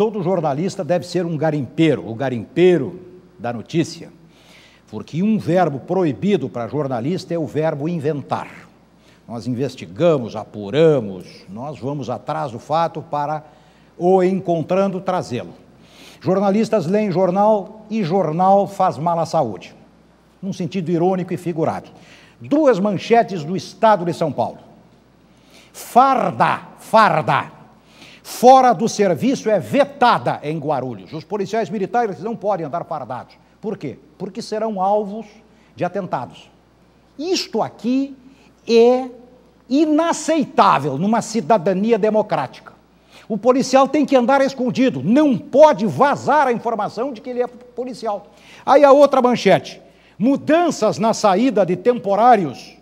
Todo jornalista deve ser um garimpeiro, o garimpeiro da notícia, porque um verbo proibido para jornalista é o verbo inventar. Nós investigamos, apuramos, nós vamos atrás do fato para, ou encontrando, trazê-lo. Jornalistas leem jornal e jornal faz mal à saúde, num sentido irônico e figurado. Duas manchetes do Estado de São Paulo. Farda, farda, fora do serviço é vetada em Guarulhos. Os policiais militares não podem andar fardados. Por quê? Porque serão alvos de atentados. Isto aqui é inaceitável numa cidadania democrática. O policial tem que andar escondido, não pode vazar a informação de que ele é policial. Aí a outra manchete: mudanças na saída de temporários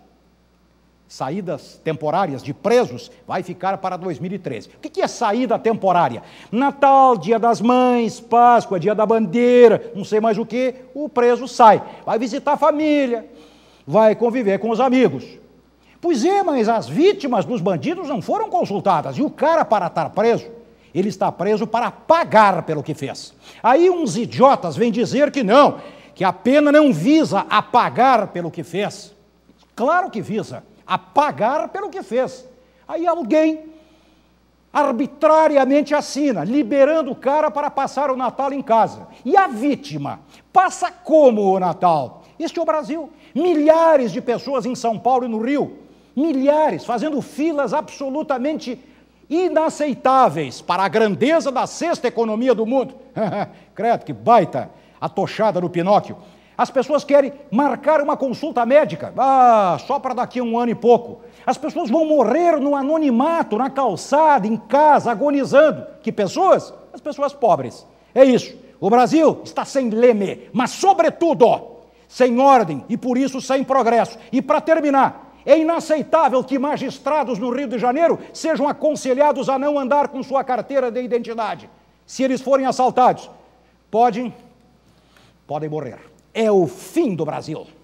saídas temporárias de presos vai ficar para 2013. O que é saída temporária? Natal, Dia das Mães, Páscoa, Dia da Bandeira, não sei mais o que, o preso sai. Vai visitar a família, vai conviver com os amigos. Pois é, mas as vítimas dos bandidos não foram consultadas e o cara, para estar preso, ele está preso para pagar pelo que fez. Aí uns idiotas vêm dizer que não, que a pena não visa apagar pelo que fez. Claro que visa a pagar pelo que fez. Aí alguém arbitrariamente assina, liberando o cara para passar o Natal em casa. E a vítima passa como o Natal? Este é o Brasil. Milhares de pessoas em São Paulo e no Rio, milhares fazendo filas absolutamente inaceitáveis para a grandeza da sexta economia do mundo. Credo, que baita atochada no Pinóquio. As pessoas querem marcar uma consulta médica, ah, só para daqui a um ano e pouco. As pessoas vão morrer no anonimato, na calçada, em casa, agonizando. Que pessoas? As pessoas pobres. É isso. O Brasil está sem leme, mas, sobretudo, sem ordem e, por isso, sem progresso. E, para terminar, é inaceitável que magistrados no Rio de Janeiro sejam aconselhados a não andar com sua carteira de identidade. Se eles forem assaltados, podem, podem morrer é o fim do Brasil.